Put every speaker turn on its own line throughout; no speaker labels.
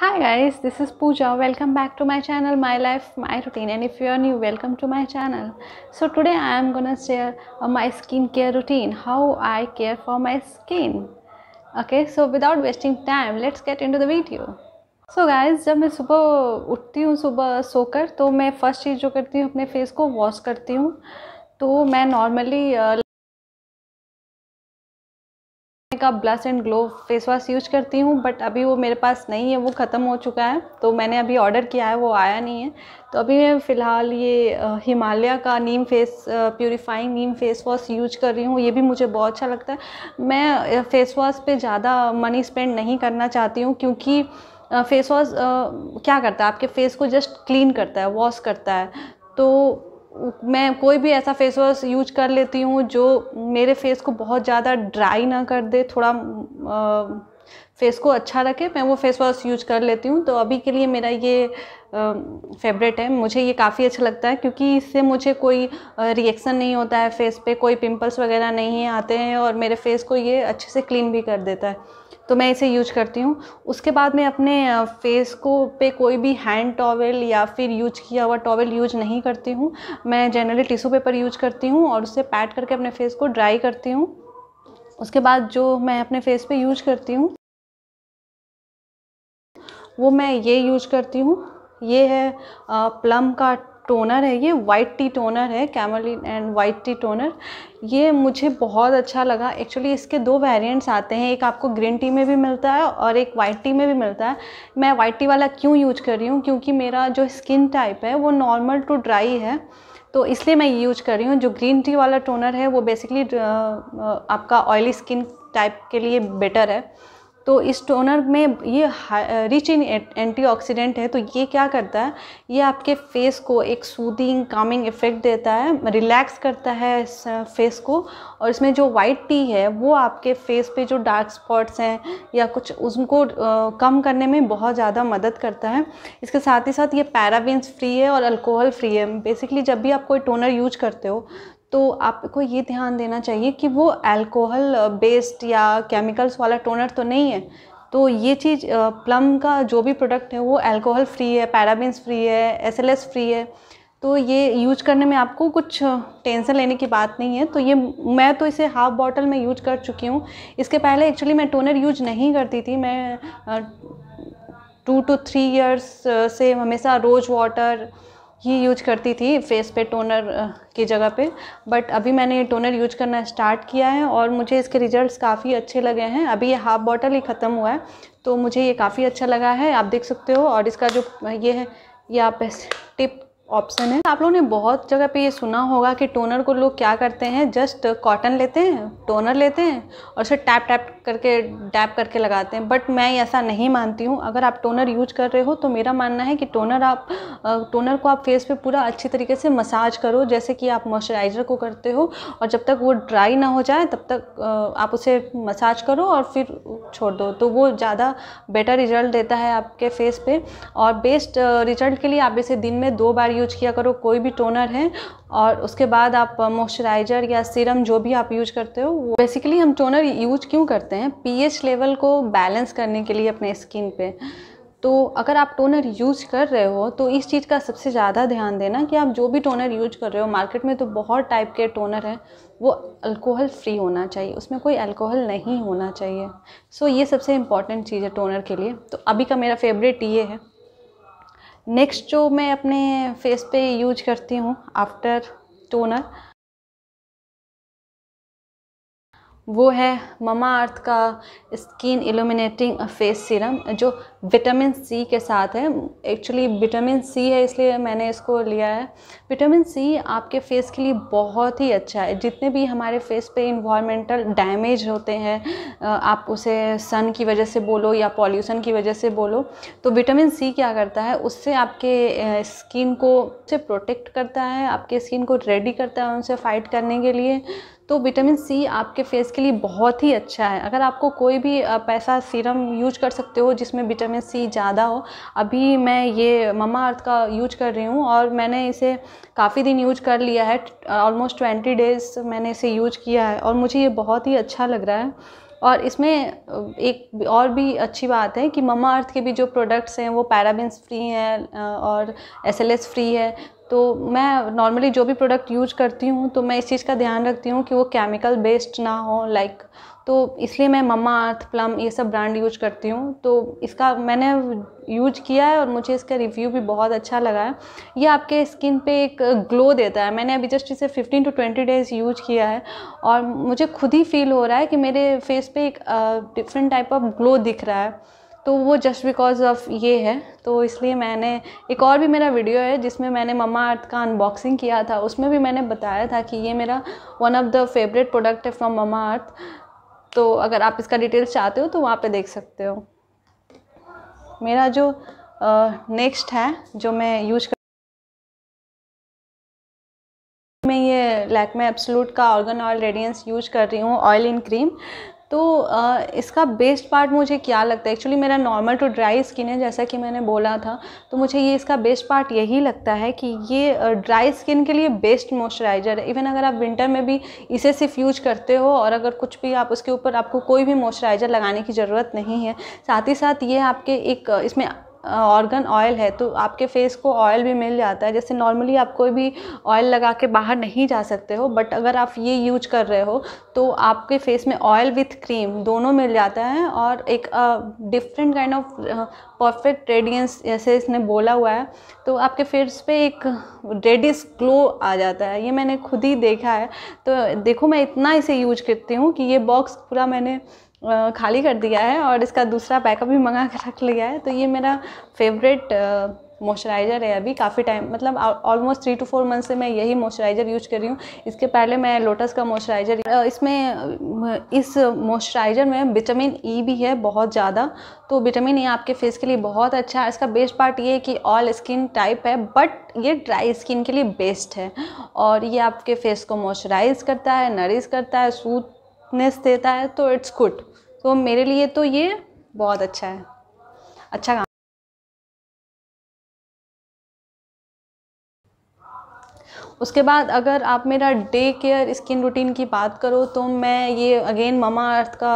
hi guys this is pooja welcome back to my channel my life my routine and if you are new welcome to my channel so today i am gonna share uh, my skincare routine how i care for my skin okay so without wasting time let's get into the video so guys जब मैं सुबह उठती हूँ सुबह सोकर तो मैं first चीज़ जो करती हूँ अपने फेस को वॉश करती हूँ तो मैं नॉर्मली का blush and glow face wash use करती हूँ बट अभी वो मेरे पास नहीं है वो ख़त्म हो चुका है तो मैंने अभी ऑर्डर किया है वो आया नहीं है तो अभी मैं फ़िलहाल ये हिमालय का neem face purifying neem face wash use कर रही हूँ ये भी मुझे बहुत अच्छा लगता है मैं फ़ेस वॉश पर ज़्यादा मनी स्पेंड नहीं करना चाहती हूँ क्योंकि फ़ेस वॉश क्या करता है आपके फेस को जस्ट क्लीन करता है वॉश करता है तो मैं कोई भी ऐसा फेस वॉश यूज कर लेती हूँ जो मेरे फेस को बहुत ज़्यादा ड्राई ना कर दे थोड़ा आ, फेस को अच्छा रखे मैं वो फेस वॉश यूज कर लेती हूँ तो अभी के लिए मेरा ये फेवरेट है मुझे ये काफ़ी अच्छा लगता है क्योंकि इससे मुझे कोई रिएक्शन नहीं होता है फेस पे कोई पिंपल्स वगैरह नहीं आते हैं और मेरे फेस को ये अच्छे से क्लीन भी कर देता है तो मैं इसे यूज करती हूँ उसके बाद मैं अपने फेस को पे कोई भी हैंड टॉवेल या फिर यूज किया हुआ टॉवेल यूज नहीं करती हूँ मैं जनरली टिश्यू पेपर यूज करती हूँ और उससे पैट करके अपने फेस को ड्राई करती हूँ उसके बाद जो मैं अपने फेस पे यूज करती हूँ वो मैं ये यूज करती हूँ ये है प्लम का टोनर है ये वाइट टी टोनर है camellia and white tea toner ये मुझे बहुत अच्छा लगा एक्चुअली इसके दो वेरिएंट्स आते हैं एक आपको ग्रीन टी में भी मिलता है और एक वाइट टी में भी मिलता है मैं वाइट टी वाला क्यों यूज कर रही हूँ क्योंकि मेरा जो स्किन टाइप है वो नॉर्मल टू ड्राई है तो इसलिए मैं ये यूज कर रही हूँ जो ग्रीन टी वाला टोनर है वो बेसिकली आपका ऑयली स्किन टाइप के लिए बेटर है तो इस टोनर में ये रिच इन एंटीऑक्सीडेंट है तो ये क्या करता है ये आपके फेस को एक सूदिंग कामिंग इफ़ेक्ट देता है रिलैक्स करता है इस फेस को और इसमें जो वाइट टी है वो आपके फेस पे जो डार्क स्पॉट्स हैं या कुछ उनको कम करने में बहुत ज़्यादा मदद करता है इसके साथ ही साथ ये पैराबिन्स फ्री है और अल्कोहल फ्री है बेसिकली जब भी आप कोई टोनर यूज करते हो तो आपको ये ध्यान देना चाहिए कि वो अल्कोहल बेस्ड या केमिकल्स वाला टोनर तो नहीं है तो ये चीज़ प्लम का जो भी प्रोडक्ट है वो अल्कोहल फ्री है पैराबिन्स फ्री है एसएलएस फ्री है तो ये यूज करने में आपको कुछ टेंशन लेने की बात नहीं है तो ये मैं तो इसे हाफ़ बॉटल में यूज कर चुकी हूँ इसके पहले एक्चुअली मैं टोनर यूज नहीं करती थी मैं टू टू थ्री इयर्स से हमेशा रोज़ वाटर ही यूज करती थी फेस पे टोनर की जगह पे बट अभी मैंने ये टोनर यूज करना स्टार्ट किया है और मुझे इसके रिजल्ट्स काफ़ी अच्छे लगे हैं अभी ये हाफ बॉटल ही ख़त्म हुआ है तो मुझे ये काफ़ी अच्छा लगा है आप देख सकते हो और इसका जो ये है ये आप टिप ऑप्शन है आप लोगों ने बहुत जगह पे ये सुना होगा कि टोनर को लोग क्या करते हैं जस्ट कॉटन लेते हैं टोनर लेते हैं और उसे टैप टैप करके डैप करके लगाते हैं बट मैं ऐसा नहीं मानती हूँ अगर आप टोनर यूज कर रहे हो तो मेरा मानना है कि टोनर आप टोनर को आप फेस पे पूरा अच्छी तरीके से मसाज करो जैसे कि आप मॉइस्चराइज़र को करते हो और जब तक वो ड्राई ना हो जाए तब तक आप उसे मसाज करो और फिर छोड़ दो तो वो ज़्यादा बेटर रिजल्ट देता है आपके फेस पर और बेस्ट रिजल्ट के लिए आप इसे दिन में दो बार यूज किया करो कोई भी टोनर है और उसके बाद आप मॉइस्चराइज़र या सीरम जो भी आप यूज करते हो वो बेसिकली हम टोनर यूज क्यों करते हैं पीएच लेवल को बैलेंस करने के लिए अपने स्किन पे तो अगर आप टोनर यूज कर रहे हो तो इस चीज़ का सबसे ज़्यादा ध्यान देना कि आप जो भी टोनर यूज कर रहे हो मार्केट में तो बहुत टाइप के टोनर हैं वो अल्कोहल फ्री होना चाहिए उसमें कोई अल्कोहल नहीं होना चाहिए सो so, ये सबसे इम्पॉर्टेंट चीज़ है टोनर के लिए तो अभी का मेरा फेवरेट ये है नेक्स्ट जो मैं अपने फेस पे यूज करती हूँ आफ्टर टोनर वो है ममा अर्थ का स्किन इल्यूमिनेटिंग फेस सीरम जो विटामिन सी के साथ है एक्चुअली विटामिन सी है इसलिए मैंने इसको लिया है विटामिन सी आपके फेस के लिए बहुत ही अच्छा है जितने भी हमारे फेस पे इन्वायरमेंटल डैमेज होते हैं आप उसे सन की वजह से बोलो या पॉल्यूशन की वजह से बोलो तो विटामिन सी क्या करता है उससे आपके स्किन को से प्रोटेक्ट करता है आपके स्किन को रेडी करता है उनसे फाइट करने के लिए तो विटामिन सी आपके फेस के लिए बहुत ही अच्छा है अगर आपको कोई भी पैसा सीरम यूज कर सकते हो जिसमें विटामिन विटामिन सी ज़्यादा हो अभी मैं ये ममा अर्थ का यूज कर रही हूँ और मैंने इसे काफ़ी दिन यूज कर लिया है ऑलमोस्ट ट्वेंटी डेज़ मैंने इसे यूज किया है और मुझे ये बहुत ही अच्छा लग रहा है और इसमें एक और भी अच्छी बात है कि ममा अर्थ के भी जो प्रोडक्ट्स हैं वो पैराबिन्स फ्री हैं और एस फ्री है तो मैं नॉर्मली जो भी प्रोडक्ट यूज करती हूँ तो मैं इस चीज़ का ध्यान रखती हूँ कि वो केमिकल बेस्ड ना हो लाइक like, तो इसलिए मैं मम्मा अर्थ प्लम ये सब ब्रांड यूज करती हूँ तो इसका मैंने यूज किया है और मुझे इसका रिव्यू भी बहुत अच्छा लगा है ये आपके स्किन पे एक ग्लो देता है मैंने अभी जस्ट इसे 15 टू 20 डेज़ यूज किया है और मुझे खुद ही फील हो रहा है कि मेरे फेस पे एक डिफरेंट टाइप ऑफ ग्लो दिख रहा है तो वो जस्ट बिकॉज ऑफ ये है तो इसलिए मैंने एक और भी मेरा वीडियो है जिसमें मैंने ममा अर्थ का अनबॉक्सिंग किया था उसमें भी मैंने बताया था कि ये मेरा one of the favourite product है फ्रॉम ममा अर्थ तो अगर आप इसका डिटेल्स चाहते हो तो वहाँ पे देख सकते हो मेरा जो नेक्स्ट uh, है जो मैं यूज कर मैं ये लैकमे एब्सोलूट का ऑर्गन ऑयल रेडियंस यूज कर रही हूँ ऑयल इन क्रीम तो इसका बेस्ट पार्ट मुझे क्या लगता है एक्चुअली मेरा नॉर्मल टू ड्राई स्किन है जैसा कि मैंने बोला था तो मुझे ये इसका बेस्ट पार्ट यही लगता है कि ये ड्राई स्किन के लिए बेस्ट मॉइस्चराइज़र है इवन अगर आप विंटर में भी इसे सिर्फ यूज करते हो और अगर कुछ भी आप उसके ऊपर आपको कोई भी मॉइस्चराइज़र लगाने की ज़रूरत नहीं है साथ ही साथ ये आपके एक इसमें ऑर्गन ऑयल है तो आपके फेस को ऑयल भी मिल जाता है जैसे नॉर्मली आप कोई भी ऑयल लगा के बाहर नहीं जा सकते हो बट अगर आप ये यूज कर रहे हो तो आपके फेस में ऑयल विथ क्रीम दोनों मिल जाता है और एक different kind of perfect radiance जैसे इसने बोला हुआ है तो आपके फेस पे एक रेडिस ग्लो आ जाता है ये मैंने खुद ही देखा है तो देखो मैं इतना इसे यूज करती हूँ कि ये बॉक्स पूरा मैंने खाली कर दिया है और इसका दूसरा पैकअप भी मंगा कर रख लिया है तो ये मेरा फेवरेट मॉइस्चराइज़र है अभी काफ़ी टाइम मतलब almost three two four month से मैं यही मॉइस्चराइज़र यूज कर रही हूँ इसके पहले मैं लोटस का मॉइस्चराइज़र इसमें इस मॉइस्चराइज़र में विटामिन ई e भी है बहुत ज़्यादा तो विटामिन ई e आपके फेस के लिए बहुत अच्छा है इसका बेस्ट पार्ट ये है कि ऑल स्किन टाइप है बट ये ड्राई स्किन के लिए बेस्ट है और ये आपके फेस को मॉइस्चराइज़ करता है नरिश करता है सूथनेस देता है तो इट्स गुड तो मेरे लिए तो ये बहुत अच्छा है अच्छा काम उसके बाद अगर आप मेरा डे केयर स्किन रूटीन की बात करो तो मैं ये अगेन ममा अर्थ का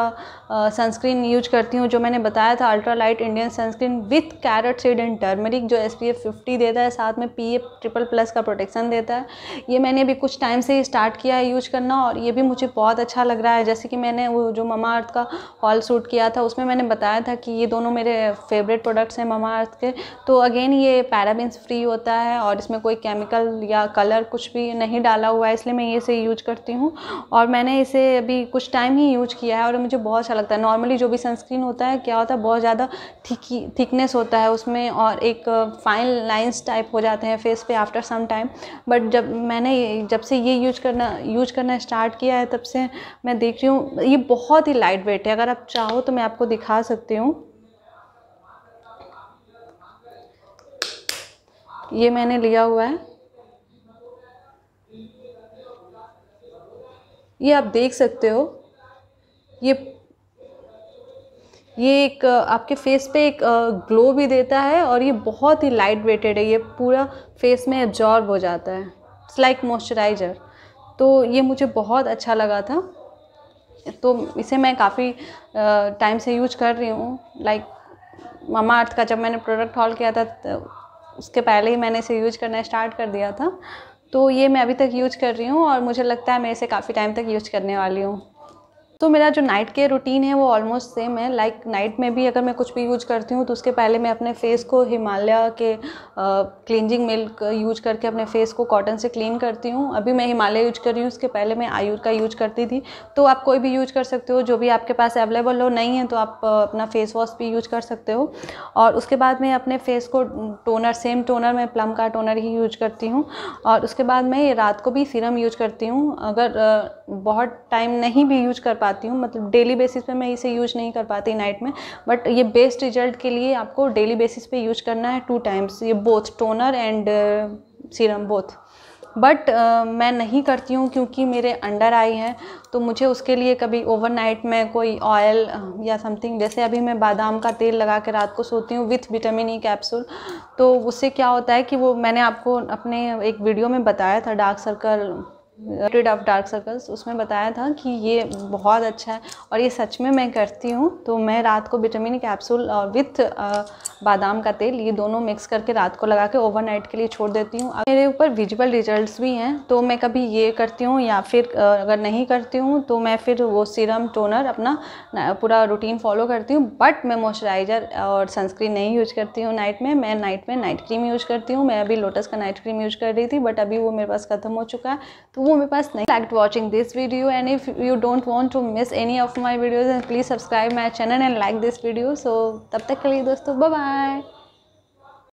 सनस्क्रीन यूज करती हूँ जो मैंने बताया था ultra light Indian sunscreen with carrot seed and turmeric जो एस पी एफ फिफ्टी देता है साथ में पी एफ ट्रिपल प्लस का प्रोटेक्शन देता है ये मैंने अभी कुछ टाइम से ही स्टार्ट किया है यूज करना और ये भी मुझे बहुत अच्छा लग रहा है जैसे कि मैंने वो जो ममा अर्थ का हॉल सूट किया था उसमें मैंने बताया था कि ये दोनों मेरे फेवरेट प्रोडक्ट्स हैं ममा अर्थ के तो अगेन ये पैराबिन्स फ्री होता है और इसमें कोई केमिकल या कलर कुछ भी नहीं डाला हुआ है इसलिए मैं ये से यूज करती हूँ और मैंने इसे अभी कुछ टाइम ही यूज किया है और मुझे बहुत अच्छा लगता है नॉर्मली जो भी सनस्क्रीन होता है क्या होता है बहुत ज़्यादा थिकी थिकनेस होता है उसमें और एक फाइन लाइन्स टाइप हो जाते हैं फेस पे आफ्टर सम टाइम बट जब मैंने जब से ये यूज करना यूज करना स्टार्ट किया है तब से मैं देख रही हूँ ये बहुत ही लाइट वेट है अगर आप चाहो तो मैं आपको दिखा सकती हूँ ये मैंने लिया हुआ है ये आप देख सकते हो ये ये एक आपके फेस पे एक ग्लो भी देता है और ये बहुत ही लाइट वेटेड है ये पूरा फेस में एब्जॉर्ब हो जाता है इट्स लाइक मॉइस्चराइज़र तो ये मुझे बहुत अच्छा लगा था तो इसे मैं काफ़ी टाइम से यूज कर रही हूँ लाइक मामा अर्थ का जब मैंने प्रोडक्ट हॉल किया था तो उसके पहले ही मैंने इसे यूज करना स्टार्ट कर दिया था तो ये मैं अभी तक यूज कर रही हूँ और मुझे लगता है मैं इसे काफ़ी टाइम तक यूज करने वाली हूँ तो मेरा जो नाइट के रूटीन है वो ऑलमोस्ट सेम है लाइक like, नाइट में भी अगर मैं कुछ भी यूज करती हूँ तो उसके पहले मैं अपने फेस को हिमालय के क्लिनजिंग मिल्क यूज करके अपने फेस को कॉटन से क्लीन करती हूँ अभी मैं हिमालय यूज कर रही हूँ उसके पहले मैं आयुर का यूज करती थी तो आप कोई भी यूज कर सकते हो जो भी आपके पास अवेलेबल हो नहीं है तो आप अपना फेस वॉश भी यूज कर सकते हो और उसके बाद मैं अपने फेस को टोनर सेम टोनर मैं प्लम का टोनर ही यूज करती हूँ और उसके बाद मैं रात को भी सीरम यूज करती हूँ अगर बहुत टाइम नहीं भी यूज कर पाती पाती हूँ मतलब डेली बेसिस पे मैं इसे यूज नहीं कर पाती नाइट में बट ये बेस्ट रिजल्ट के लिए आपको डेली बेसिस पे यूज करना है टू टाइम्स ये both toner and serum both but uh, मैं नहीं करती हूँ क्योंकि मेरे अंडर आई हैं तो मुझे उसके लिए कभी ओवरनाइट में कोई ऑयल uh, या समथिंग जैसे अभी मैं बादाम का तेल लगा के रात को सोती हूँ विथ विटामिन ई कैप्सूल तो उससे क्या होता है कि वो मैंने आपको अपने एक वीडियो में बताया था dark circle rid off dark circles उसमें बताया था कि ये बहुत अच्छा है और ये सच में मैं करती हूँ तो मैं रात को विटामिन कैप्सूल और विथ बादाम का तेल ये दोनों मिक्स करके रात को लगा के ओवरनाइट के लिए छोड़ देती हूँ मेरे ऊपर विजुअल रिजल्ट्स भी हैं तो मैं कभी ये करती हूँ या फिर अगर नहीं करती हूँ तो मैं फिर वो सीरम टोनर अपना पूरा रूटीन फॉलो करती हूँ बट मैं मॉइस्चराइज़र और सनस्क्रीन नहीं यूज करती हूँ नाइट में मैं नाइट में नाइट क्रीम यूज करती हूँ मैं अभी लोटस का नाइट क्रीम यूज कर रही थी बट अभी वो मेरे पास ख़त्म हो चुका है तो वो मेरे पास नहीं like watching this video and if you don't want to miss any of my videos and please subscribe my channel and like this video so तब तक के लिए दोस्तों बाय